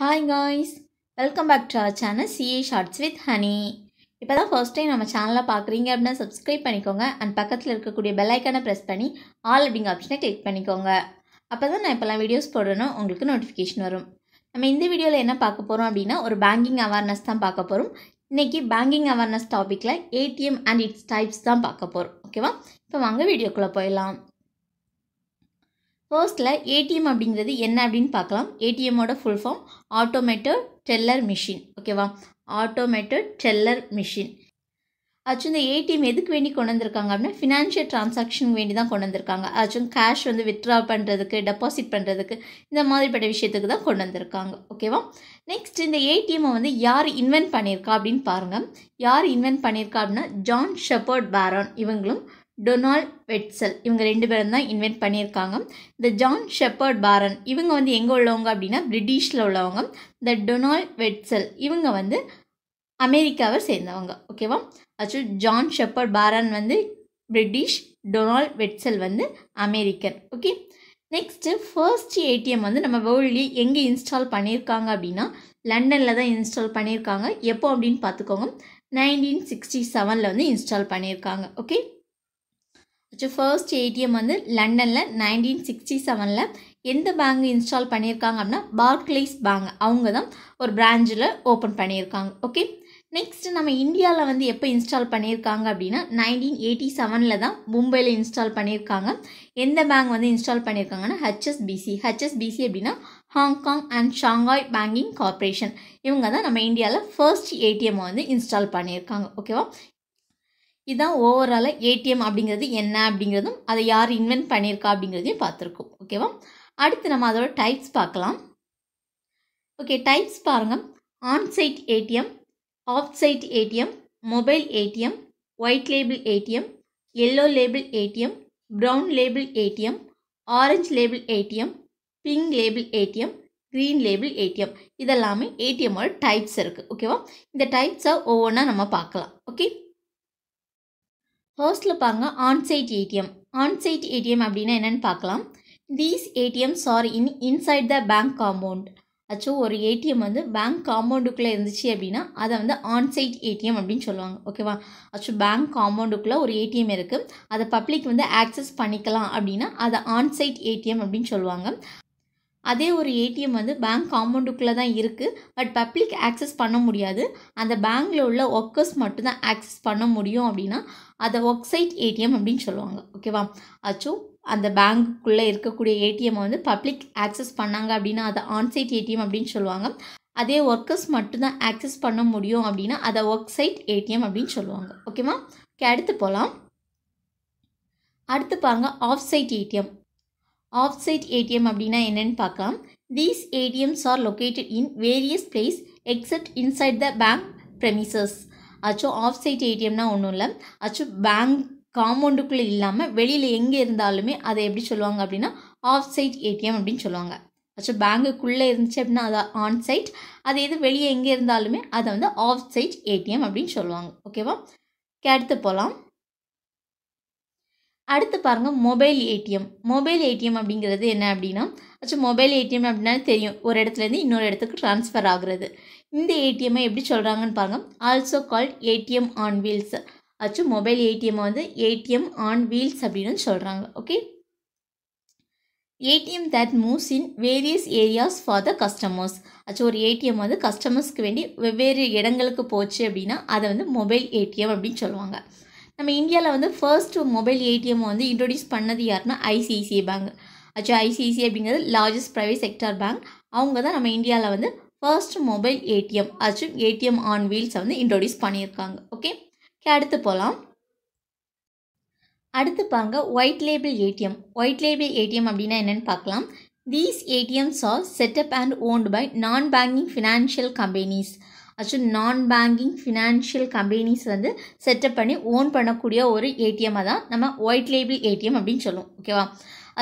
hi guys welcome back to our channel CA shorts with Honey இப்போ தான் first time நம்ம சேனலில் பார்க்குறீங்க அப்படின்னா சப்ஸ்கிரைப் பண்ணிக்கோங்க அண்ட் பக்கத்தில் இருக்கக்கூடிய பெல் ஐக்கானை ப்ரெஸ் பண்ணி ஆல் அப்படிங்க ஆப்ஷனை கிளிக் பண்ணிக்கோங்க அப்போ தான் நான் இப்போலாம் வீடியோஸ் போடணும் உங்களுக்கு நோட்டிஃபிகேஷன் வரும் நம்ம இந்த வீடியோவில் என்ன பார்க்க போகிறோம் அப்படின்னா ஒரு பேங்கிங் அவேர்னஸ் தான் பார்க்க போகிறோம் இன்றைக்கி பேங்கிங் அவேர்னஸ் டாப்பிக்கில் ஏடிஎம் அண்ட் இட்ஸ் டைப்ஸ் தான் பார்க்க போகிறோம் ஓகேவா இப்போ வாங்க வீடியோக்குள்ளே போயிடலாம் ஃபர்ஸ்ட்டில் ஏடிஎம் அப்படிங்கிறது என்ன அப்படின்னு பார்க்கலாம் ஏடிஎம்மோட full form automated teller machine ஓகேவா ஆட்டோமேட்டட் டெல்லர் மிஷின் ஆச்சும் இந்த ஏடிஎம் எதுக்கு வேண்டி கொண்டு வந்திருக்காங்க அப்படின்னா ஃபினான்ஷியல் ட்ரான்சாக்ஷன் வேண்டி தான் கொண்டு வந்திருக்காங்க ஆச்சும் கேஷ் வந்து வித்ட்ரா பண்ணுறதுக்கு டெபாசிட் பண்ணுறதுக்கு இந்த மாதிரிப்பட்ட விஷயத்துக்கு தான் கொண்டு வந்திருக்காங்க ஓகேவா நெக்ஸ்ட் இந்த ஏடிஎம்மை வந்து யார் இன்வென்ட் பண்ணியிருக்கா அப்படின்னு பாருங்கள் யார் இன்வென்ட் பண்ணியிருக்கா அப்படின்னா ஜான் ஷெப்பர்ட் பேரான் இவங்களும் டொனால்ட் வெட்சல் இவங்க ரெண்டு பேரும் தான் இன்வென்ட் பண்ணியிருக்காங்க இந்த ஜான் ஷெப்பர்ட் பாரன் இவங்க வந்து எங்கே உள்ளவங்க அப்படின்னா பிரிட்டிஷில் உள்ளவங்க இந்த டொனால்ட் வெட்சல் இவங்க வந்து அமெரிக்காவை சேர்ந்தவங்க ஓகேவா ஆக்சுவல் ஜான் ஷெப்பர்ட் பாரன் வந்து பிரிட்டிஷ் டொனால்ட் வெட்சல் வந்து American okay next first ATM வந்து நம்ம வேர்ல்ட்லேயே எங்கே இன்ஸ்டால் பண்ணியிருக்காங்க அப்படின்னா லண்டனில் தான் இன்ஸ்டால் பண்ணியிருக்காங்க எப்போ அப்படின்னு பார்த்துக்கோங்க நைன்டீன் சிக்ஸ்டி செவனில் வந்து இன்ஸ்டால் பண்ணியிருக்காங்க ஓகே ஃபர்ஸ்ட் ஏடிஎம் வந்து லண்டனில் நைன்டீன் சிக்ஸ்டி செவனில் எந்த பேங்க் இன்ஸ்டால் பண்ணியிருக்காங்க அப்படின்னா பார்க்லேஸ் பேங்க் அவங்க தான் ஒரு பிரான்ச்சில் ஓப்பன் பண்ணியிருக்காங்க ஓகே நெக்ஸ்ட் நம்ம இந்தியாவில் வந்து எப்போ இன்ஸ்டால் பண்ணியிருக்காங்க அப்படின்னா நைன்டீன் எயிட்டி செவனில் தான் மும்பையில் இன்ஸ்டால் பண்ணியிருக்காங்க எந்த பேங்க் வந்து இன்ஸ்டால் பண்ணியிருக்காங்கன்னா ஹெச்எஸ்பிசி ஹெச்எஸ்பிசி அப்படின்னா Hong Kong and Shanghai banking corporation இவங்க தான் நம்ம இந்தியாவில் ஃபர்ஸ்ட் ஏடிஎம் வந்து இன்ஸ்டால் பண்ணியிருக்காங்க ஓகேவா இதுதான் ஓவராலாக ஏடிஎம் அப்படிங்கிறது என்ன அப்படிங்கிறதும் அதை யார் இன்வென்ட் பண்ணியிருக்கா அப்படிங்கிறதையும் பார்த்துருக்கோம் ஓகேவா அடுத்து நம்ம அதோட டைப்ஸ் பார்க்கலாம் ஓகே டைப்ஸ் பாருங்கள் onsite ATM offsite ATM mobile ATM white label ATM yellow label ATM brown label ATM orange label ATM pink label ATM green label ATM இதெல்லாமே ஏடிஎம்மோட டைப்ஸ் இருக்குது ஓகேவா இந்த டைப்ஸை ஒவ்வொன்றா நம்ம பார்க்கலாம் ஓகே ஃபர்ஸ்ட்டில் பாருங்கள் ஆன்சைட் ஏடிஎம் ஆன்சைட் ஏடிஎம் அப்படின்னா என்னென்னு பார்க்கலாம் these ATMs are in inside the bank compound ஆச்சும் ஒரு ஏடிஎம் வந்து பேங்க் காம்பவுண்டுக்குள்ளே இருந்துச்சு அப்படின்னா அதை வந்து ஆன்சைட் ஏடிஎம் அப்படின்னு சொல்லுவாங்க ஓகேவா ஆச்சோ பேங்க் காம்பவுண்டுக்குள்ளே ஒரு ஏடிஎம் இருக்குது அதை பப்ளிக் வந்து ஆக்சஸ் பண்ணிக்கலாம் அப்படின்னா அதை ஆன்சைட் ஏடிஎம் அப்படின்னு சொல்லுவாங்க அதே ஒரு ஏடிஎம் வந்து பேங்க் காம்பவுண்டுக்குள்ளே தான் இருக்குது பட் பப்ளிக் ஆக்சஸ் பண்ண முடியாது அந்த பேங்கில் உள்ள ஒர்க்கர்ஸ் மட்டும்தான் ஆக்சஸ் பண்ண முடியும் அப்படின்னா அதை ஒர்க் சைட் ஏடிஎம் அப்படின்னு சொல்லுவாங்க ஓகேவா அச்சோ அந்த பேங்க்குள்ளே இருக்கக்கூடிய ஏடிஎம் வந்து பப்ளிக் ஆக்சஸ் பண்ணாங்க அப்படின்னா அதை ஆன்சைட் ஏடிஎம் அப்படின்னு சொல்லுவாங்க அதே ஒர்க்கர்ஸ் மட்டும்தான் ஆக்சஸ் பண்ண முடியும் அப்படின்னா அதை ஒர்க் சைட் ஏடிஎம் அப்படின்னு சொல்லுவாங்க ஓகேவா ஓகே அடுத்து போகலாம் அடுத்து பாருங்கள் off site ATM off site ATM அப்படின்னா என்னென்னு பார்க்கலாம் these ATMs are located in various place except inside the bank premises ஆச்சும் ஆஃப் சைட் ஏடிஎம்னா ஒன்றும் இல்லை ஆச்சும் பேங்க் காம்பவுண்டுக்குள்ளே இல்லாமல் வெளியில் எங்கே இருந்தாலுமே அதை எப்படி சொல்லுவாங்க அப்படின்னா ஆஃப் சைட் ஏடிஎம் அப்படின்னு சொல்லுவாங்க ஆச்சும் பேங்குக்குள்ளே இருந்துச்சு அப்படின்னா அது ஆன் சைட் அது எது வெளியே எங்கே இருந்தாலுமே அதை வந்து ஆஃப் சைட் ஏடிஎம் அப்படின்னு சொல்லுவாங்க ஓகேவா கேட்டு போகலாம் அடுத்து பாருங்கள் மொபைல் ஏடிஎம் மொபைல் ஏடிஎம் அப்படிங்கிறது என்ன அப்படின்னா ஆச்சு மொபைல் ஏடிஎம் அப்படின்னா தெரியும் ஒரு இடத்துலேருந்து இன்னொரு இடத்துக்கு ட்ரான்ஸ்ஃபர் ஆகுறது இந்த ஏடிஎம்மை எப்படி சொல்கிறாங்கன்னு பாருங்கள் also called ATM on wheels ஆச்சு மொபைல் ஏடிஎம்மை வந்து ஏடிஎம் ஆன் வீல்ஸ் அப்படின்னு சொல்கிறாங்க okay ATM that moves in various areas for the customers ஆச்சு ஒரு ஏடிஎம் வந்து கஸ்டமர்ஸ்க்கு வேண்டி வெவ்வேறு இடங்களுக்கு போச்சு அப்படின்னா அதை வந்து மொபைல் ஏடிஎம் அப்படின்னு சொல்லுவாங்க நம்ம இந்தியாவில் வந்து ஃபர்ஸ்ட் மொபைல் ஏடிஎம் வந்து இன்ட்ரொடியூஸ் பண்ணது யாருன்னா ஐசிஐசிஐ பேங்க் ஆச்சு ஐசிஐசிஐ அப்படிங்கிறது லார்ஜஸ்ட் ப்ரைவேட் செக்டர் பேங்க் அவங்க தான் நம்ம இந்தியாவில் வந்து ஃபர்ஸ்ட் மொபைல் ஏடிஎம் அச்சும் ஏடிஎம் ஆன் வீல்ஸை வந்து இன்ட்ரொடியூஸ் பண்ணியிருக்காங்க ஓகே அடுத்து போகலாம் அடுத்து பாங்க white label ATM white label ATM அப்படின்னா என்னென்னு பார்க்கலாம் these ATMs are set up and owned by non banking financial companies அச்சு நான் பேங்கிங் ஃபினான்ஷியல் கம்பெனிஸ் வந்து செட்டப் பண்ணி ஓன் பண்ணக்கூடிய ஒரு ஏடிஎம்மை தான் நம்ம ஒயிட் லேபிள் ஏடிஎம் அப்படின்னு சொல்லுவோம் ஓகேவா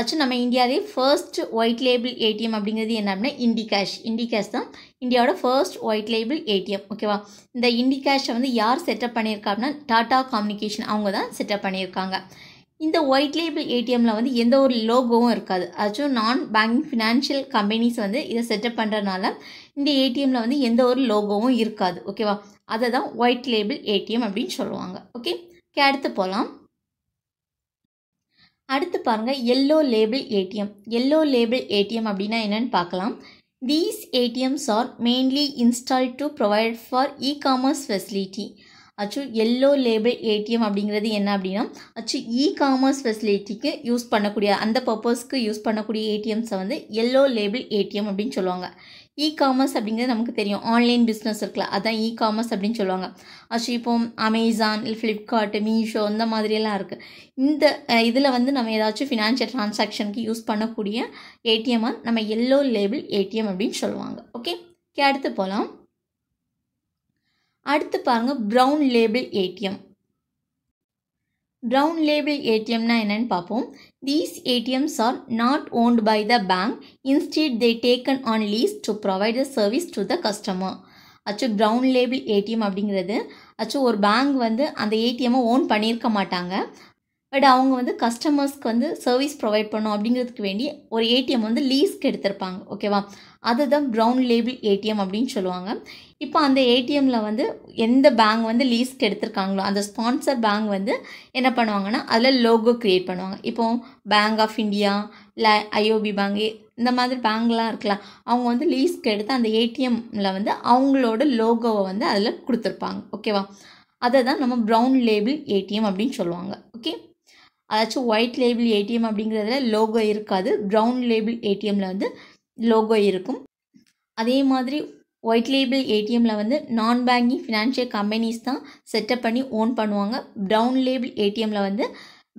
அச்சு நம்ம இந்தியாவே ஃபர்ஸ்ட் ஒயிட் லேபிள் ஏடிஎம் அப்படிங்கிறது என்ன அப்படின்னா இண்டி கேஷ் இண்டி கேஷ் தான் இந்தியாவோட ஃபர்ஸ்ட் ஒயிட் லேபிள் ஏடிஎம் ஓகேவா இந்த இண்டி கேஷை வந்து யார் செட்டப் பண்ணியிருக்கா அப்படின்னா டாடா கம்யூனிகேஷன் அவங்க தான் செட்டப் பண்ணியிருக்காங்க இந்த ஒயிட் லேபிள் ஏடிஎம்மில் வந்து எந்த ஒரு லோகோவும் இருக்காது அதுவும் நான் பேங்கிங் ஃபினான்ஷியல் கம்பெனிஸ் வந்து இதை செட்டப் பண்ணுறதுனால இந்த ஏடிஎம்மில் வந்து எந்த ஒரு லோகோவும் இருக்காது ஓகேவா அதை தான் ஒயிட் லேபிள் ஏடிஎம் அப்படின்னு சொல்லுவாங்க ஓகே அடுத்து போகலாம் அடுத்து பாருங்கள் yellow label ATM yellow label ATM அப்படின்னா என்னென்னு பார்க்கலாம் these ATMs are mainly install to provide for e commerce facility அச்சு எல்லோ லேபிள் ஏடிஎம் அப்படிங்கிறது என்ன அப்படின்னா அச்சு இ காமர்ஸ் ஃபெசிலிட்டிக்கு யூஸ் பண்ணக்கூடிய அந்த பர்பஸ்க்கு யூஸ் பண்ணக்கூடிய ஏடிஎம்ஸை வந்து எல்லோ லேபிள் ஏடிஎம் அப்படின்னு சொல்லுவாங்க இ காமர்ஸ் அப்படிங்கிறது நமக்கு தெரியும் ஆன்லைன் பிஸ்னஸ் இருக்குல்ல அதான் இ காமர்ஸ் அப்படின்னு சொல்லுவாங்க அச்சு இப்போ அமேசான் இல்லை ஃப்ளிப்கார்ட் மீஷோ இந்த மாதிரியெல்லாம் இருக்குது இந்த இதில் வந்து நம்ம ஏதாச்சும் ஃபினான்ஷியல் ட்ரான்சாக்ஷனுக்கு யூஸ் பண்ணக்கூடிய ஏடிஎம்மாக நம்ம எல்லோ லேபிள் ஏடிஎம் அப்படின்னு சொல்லுவாங்க ஓகே அடுத்து போகலாம் அடுத்து பாருங்கள் brown label ATM brown label ஏடிஎம்னா என்னென்னு பார்ப்போம் these ATMs are not owned by the bank instead they taken on lease to provide the service to the customer அச்சு ப்ரௌன் லேபிள் ஏடிஎம் அப்படிங்கிறது அச்சு ஒரு பேங்க் வந்து அந்த ஏடிஎம்மை ஓன் பண்ணியிருக்க மாட்டாங்க பட் அவங்க வந்து கஸ்டமர்ஸ்க்கு வந்து சர்வீஸ் ப்ரொவைட் பண்ணும் அப்படிங்கிறதுக்கு வேண்டி ஒரு ஏடிஎம் வந்து லீஸ்க்கு எடுத்திருப்பாங்க ஓகேவா அதுதான் ப்ரௌன் லேபிள் ஏடிஎம் அப்படின்னு சொல்லுவாங்க இப்போ அந்த ஏடிஎம்மில் வந்து எந்த பேங்க் வந்து லீஸ்க்கு எடுத்திருக்காங்களோ அந்த ஸ்பான்சர் பேங்க் வந்து என்ன பண்ணுவாங்கன்னா அதில் லோகோ க்ரியேட் பண்ணுவாங்க இப்போ பேங்க் ஆஃப் இந்தியா இல்லை ஐஓபி பேங்க் இந்த மாதிரி பேங்க்லாம் இருக்கலாம் அவங்க வந்து லீஸ்க்கு எடுத்து அந்த ஏடிஎம்மில் வந்து அவங்களோட லோகோவை வந்து அதில் கொடுத்துருப்பாங்க ஓகேவா அதை தான் நம்ம ப்ரௌன் லேபிள் ஏடிஎம் அப்படின்னு சொல்லுவாங்க ஓகே அதாச்சும் ஒயிட் லேபிள் ஏடிஎம் அப்படிங்கிறதுல லோகோ இருக்காது ப்ரௌன் லேபிள் ஏடிஎம்மில் வந்து லோகோ இருக்கும் அதே மாதிரி ஒயிட் லேபிள் ஏடிஎம்மில் வந்து நான் பேங்கிங் ஃபினான்ஷியல் கம்பெனிஸ் தான் செட்டப் பண்ணி ஓன் பண்ணுவாங்க ப்ரௌன் லேபிள் ஏடிஎம்மில் வந்து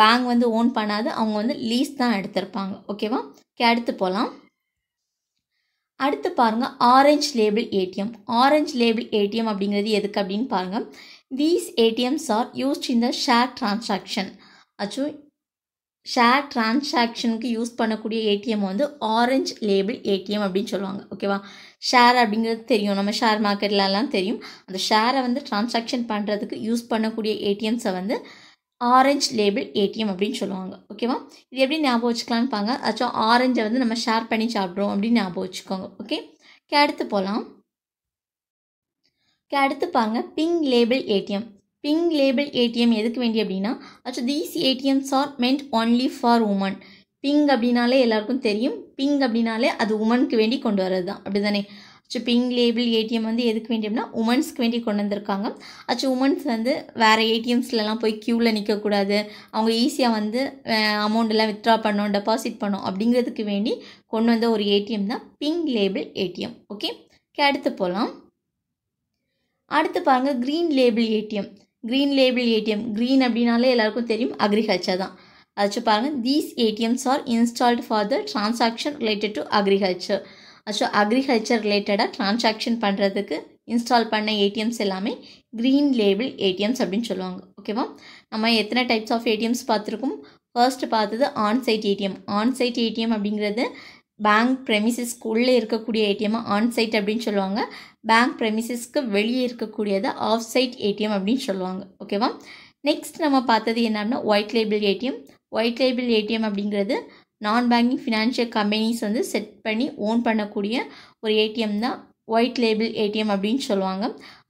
பேங்க் வந்து ஓன் பண்ணாது அவங்க வந்து லீஸ் தான் எடுத்திருப்பாங்க ஓகேவா ஓகே அடுத்து போகலாம் அடுத்து பாருங்கள் orange label ATM orange label ATM அப்படிங்கிறது எதுக்கு அப்படின்னு பாருங்கள் these ATMs are used in the share transaction அச்சு ஷேர் டிரான்சாக்ஷனுக்கு யூஸ் பண்ணக்கூடிய ஏடிஎம் வந்து ஆரஞ்ச் லேபிள் ஏடிஎம் அப்படின்னு சொல்லுவாங்க ஓகேவா ஷேர் அப்படிங்கிறது தெரியும் நம்ம ஷேர் மார்க்கெட்லலாம் தெரியும் அந்த ஷேரை வந்து டிரான்சாக்ஷன் பண்ணுறதுக்கு யூஸ் பண்ணக்கூடிய ஏடிஎம்ஸை வந்து ஆரஞ்ச் லேபிள் ஏடிஎம் அப்படின்னு சொல்லுவாங்க ஓகேவா இது எப்படி ஞாபகம் வச்சுக்கலான்னு பாங்க அச்சோ ஆரஞ்சை வந்து நம்ம ஷேர் பண்ணி சாப்பிட்றோம் அப்படின்னு ஞாபகம் வச்சுக்கோங்க ஓகே அடுத்து போகலாம் அடுத்து பாருங்கள் pink label ATM pink label ATM எதுக்கு வேண்டி அப்படின்னா அச்சு these ATMs are meant only for women pink அப்படின்னாலே எல்லாருக்கும் தெரியும் பிங்க் அப்படின்னாலே அது உமனுக்கு வேண்டி கொண்டு வர்றது தான் அப்படி தானே அச்சு பிங்க் லேபிள் ஏடிஎம் வந்து எதுக்கு வேண்டி அப்படின்னா உமன்ஸ்க்கு வேண்டி கொண்டு வந்திருக்காங்க அச்சு உமன்ஸ் வந்து வேறு ஏடிஎம்ஸ்லலாம் போய் க்யூவில் நிற்கக்கூடாது அவங்க ஈஸியாக வந்து அமௌண்ட்டெல்லாம் வித்ட்ரா பண்ணோம் டெபாசிட் பண்ணோம் அப்படிங்கிறதுக்கு வேண்டி கொண்டு வந்த ஒரு ஏடிஎம் தான் பிங்க் லேபிள் ஏடிஎம் ஓகே அடுத்து போகலாம் அடுத்து பாருங்கள் green label ATM green label ATM green அப்படின்னாலே எல்லாருக்கும் தெரியும் அக்ரிகல்ச்சர் தான் வச்சு பாருங்கள் these ATMs are installed for the transaction related to agriculture அதாச்சும் அக்ரிகல்ச்சர் ரிலேட்டடாக ட்ரான்சாக்ஷன் பண்ணுறதுக்கு இன்ஸ்டால் பண்ண ஏடிஎம்ஸ் எல்லாமே க்ரீன் லேபிள் ஏடிஎம்ஸ் அப்படின்னு சொல்லுவாங்க ஓகேவா நம்ம எத்தனை டைப்ஸ் ஆஃப் ஏடிஎம்ஸ் பார்த்துருக்கோம் ஃபர்ஸ்ட் பார்த்தது ஆன்சைட் ஏடிஎம் ஆன்சைட் ஏடிஎம் அப்படிங்கிறது பேங்க் ப்ரெமிசஸ்க்குள்ளே இருக்கக்கூடிய ஆன் ஆன்சைட் அப்படின்னு சொல்லுவாங்க பேங்க் ப்ரெமிசஸ்க்கு வெளியே இருக்கக்கூடியதை ஆஃப் சைட் ஏடிஎம் அப்படின்னு சொல்லுவாங்க ஓகேவா நெக்ஸ்ட் நம்ம பார்த்தது என்ன white label ATM white label ATM அப்படிங்கிறது நான் பேங்கிங் ஃபினான்ஷியல் கம்பெனிஸ் வந்து செட் பண்ணி ஓன் பண்ணக்கூடிய ஒரு ஏடிஎம் தான் ஒயிட் லேபிள் ஏடிஎம் அப்படின்னு சொல்லுவாங்க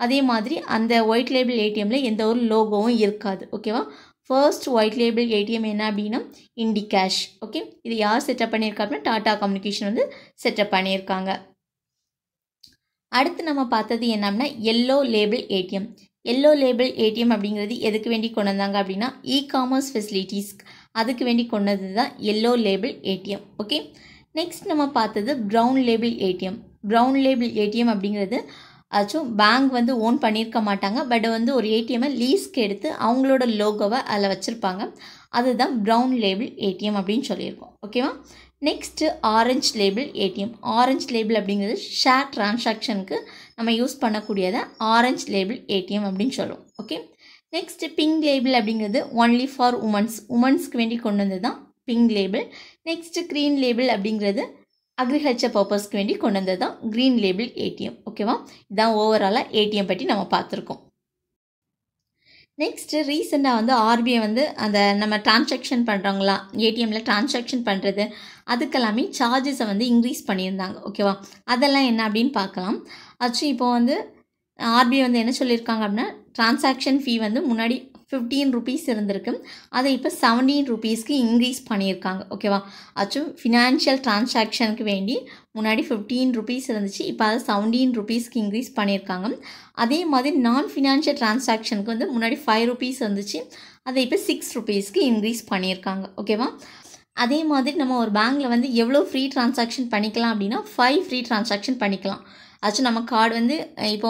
அதே மாதிரி அந்த ஒயிட் லேபிள் ஏடிஎம்மில் எந்த ஒரு லோகோவும் இருக்காது ஓகேவா ஃபர்ஸ்ட் ஒயிட் லேபிள் ஏடிஎம் என்ன அப்படின்னா இண்டி கேஷ் ஓகே இது யார் செட்டப் பண்ணியிருக்கா அப்படின்னா டாடா கம்யூனிகேஷன் வந்து செட்டப் பண்ணியிருக்காங்க அடுத்து நம்ம பார்த்தது என்ன அப்படின்னா yellow label ATM yellow label ATM அப்படிங்கிறது எதுக்கு வேண்டி கொண்டு வந்தாங்க அப்படின்னா இ காமர்ஸ் ஃபெசிலிட்டிஸ் அதுக்கு வேண்டி கொண்டது தான் yellow label ATM okay next நம்ம பார்த்தது brown label ATM brown label ATM அப்படிங்கிறது அச்சும் பேங்க் வந்து ஓன் பண்ணியிருக்க மாட்டாங்க பட் வந்து ஒரு ஏடிஎம்மை லீஸ்க்கு எடுத்து அவங்களோட லோகோவை அதில் வச்சுருப்பாங்க அதுதான் ப்ரௌன் லேபிள் ஏடிஎம் அப்படின்னு சொல்லியிருக்கோம் ஓகேவா next orange label ATM orange label அப்படிங்கிறது ஷேர் டிரான்சாக்ஷனுக்கு நம்ம யூஸ் பண்ணக்கூடியதை ஆரஞ்ச் லேபிள் ஏடிஎம் அப்படின்னு சொல்லுவோம் ஓகே நெக்ஸ்ட்டு பிங்க் லேபிள் அப்படிங்கிறது ஒன்லி ஃபார் உமன்ஸ் உமன்ஸ்க்கு வேண்டி கொண்டு வந்து தான் pink label next green label அப்படிங்கிறது அக்ரிகல்ச்சர் பர்பஸ்க்கு வேண்டி கொண்டு வந்தது தான் க்ரீன் லேபிள் ஏடிஎம் ஓகேவா இதான் ஓவராலாக ஏடிஎம் பற்றி நம்ம பார்த்துருக்கோம் நெக்ஸ்ட்டு ரீசெண்டாக வந்து ஆர்பிஐ வந்து அந்த நம்ம டிரான்சாக்ஷன் பண்ணுறவங்களா ஏடிஎம்மில் டிரான்சாக்ஷன் பண்ணுறது அதுக்கெல்லாமே சார்ஜஸை வந்து இன்க்ரீஸ் பண்ணியிருந்தாங்க ஓகேவா அதெல்லாம் என்ன அப்படின்னு பார்க்கலாம் ஆக்சுவலி இப்போ வந்து ஆர்பிஐ வந்து என்ன சொல்லியிருக்காங்க அப்படின்னா டிரான்சாக்ஷன் ஃபீ வந்து முன்னாடி ஃபிஃப்டீன் ருபீஸ் இருந்திருக்கு அதை இப்போ செவன்டீன் ருபீஸ்க்கு இன்க்ரீஸ் பண்ணியிருக்காங்க ஓகேவா அச்சும் ஃபினான்ஷியல் டிரான்சாக்ஷனுக்கு வேண்டி முன்னாடி ஃபிஃப்டீன் ருபீஸ் இருந்துச்சு இப்போ அதை செவன்டீன் ருபீஸ்க்கு இன்க்ரீஸ் பண்ணியிருக்காங்க அதே மாதிரி நான் ஃபினான்ஷியல் டிரான்சாக்ஷனுக்கு வந்து முன்னாடி ஃபைவ் ருபீஸ் இருந்துச்சு அதை இப்போ சிக்ஸ் ருபீஸ்க்கு இன்க்ரீஸ் பண்ணியிருக்காங்க ஓகேவா அதே மாதிரி நம்ம ஒரு பேங்க்கில் வந்து எவ்வளோ ஃப்ரீ டிரான்சாக்ஷன் பண்ணிக்கலாம் அப்படின்னா ஃபைவ் ஃப்ரீ டிரான்சாக்ஷன் பண்ணிக்கலாம் அச்சு நம்ம கார்டு வந்து இப்போ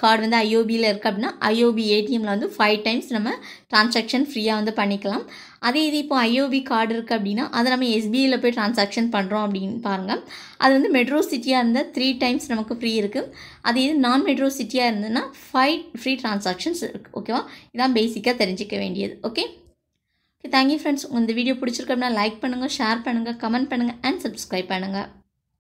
கார்டு வந்து ஐஓபியில் இருக்குது அப்படின்னா ஐஓபி ஏடிஎம்மில் வந்து ஃபைவ் டைம்ஸ் நம்ம டிரான்சாக்ஷன் ஃப்ரீயாக வந்து பண்ணிக்கலாம் அதே இது இப்போ ஐஓபி கார்டு இருக்குது அப்படின்னா அதை நம்ம எஸ்பிஐயில் போய் டிரான்சாக்ஷன் பண்ணுறோம் அப்படின்னு பாருங்கள் அது வந்து மெட்ரோ சிட்டியாக இருந்தால் த்ரீ டைம்ஸ் நமக்கு ஃப்ரீ இருக்குது அதே இது நான் மெட்ரோ சிட்டியாக இருந்ததுன்னா ஃபைவ் ஃப்ரீ டிரான்சாக்ஷன்ஸ் இருக்குது ஓகேவா இதான் பேசிக்காக தெரிஞ்சிக்க வேண்டியது ஓகே ஓகே தேங்க்யூ ஃப்ரெண்ட்ஸ் உங்கள் இந்த வீடியோ பிடிச்சிருக்கு அப்படின்னா லைக் பண்ணுங்கள் ஷேர் பண்ணுங்கள் கமெண்ட் பண்ணுங்கள் அண்ட் சப்ஸ்கிரைப் பண்ணுங்கள்